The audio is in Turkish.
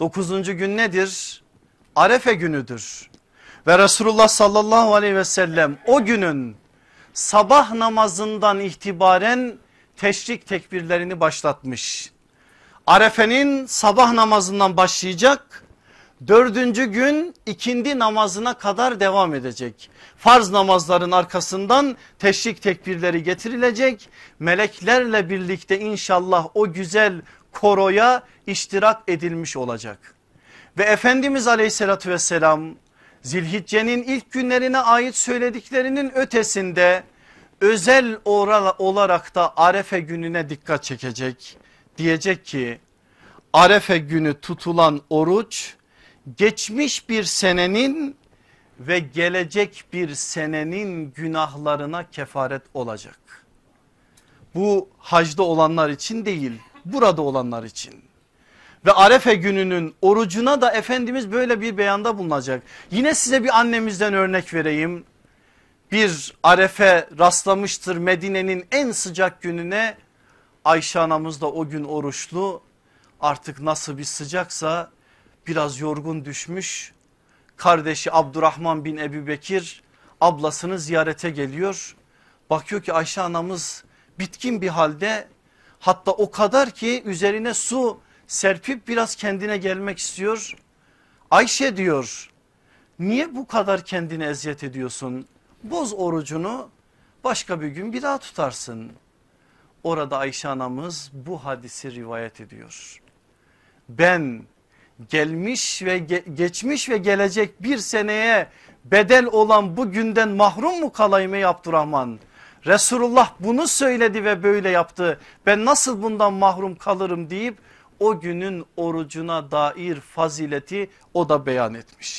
Dokuzuncu gün nedir? Arefe günüdür. Ve Resulullah sallallahu aleyhi ve sellem o günün sabah namazından itibaren teşrik tekbirlerini başlatmış. Arefe'nin sabah namazından başlayacak. Dördüncü gün ikindi namazına kadar devam edecek. Farz namazların arkasından teşrik tekbirleri getirilecek. Meleklerle birlikte inşallah o güzel koroya iştirak edilmiş olacak. Ve Efendimiz aleyhissalatü vesselam zilhiccenin ilk günlerine ait söylediklerinin ötesinde özel olarak da arefe gününe dikkat çekecek. Diyecek ki arefe günü tutulan oruç geçmiş bir senenin ve gelecek bir senenin günahlarına kefaret olacak. Bu hacda olanlar için değil burada olanlar için. Ve Arefe gününün orucuna da Efendimiz böyle bir beyanda bulunacak. Yine size bir annemizden örnek vereyim. Bir Arefe rastlamıştır Medine'nin en sıcak gününe. Ayşe anamız da o gün oruçlu. Artık nasıl bir sıcaksa biraz yorgun düşmüş. Kardeşi Abdurrahman bin Ebu Bekir ablasını ziyarete geliyor. Bakıyor ki Ayşe anamız bitkin bir halde Hatta o kadar ki üzerine su serpip biraz kendine gelmek istiyor. Ayşe diyor niye bu kadar kendini eziyet ediyorsun? Boz orucunu başka bir gün bir daha tutarsın. Orada Ayşe anamız bu hadisi rivayet ediyor. Ben gelmiş ve ge geçmiş ve gelecek bir seneye bedel olan bu günden mahrum mu kalayım ey Abdurrahman? Resulullah bunu söyledi ve böyle yaptı. Ben nasıl bundan mahrum kalırım deyip o günün orucuna dair fazileti o da beyan etmiş.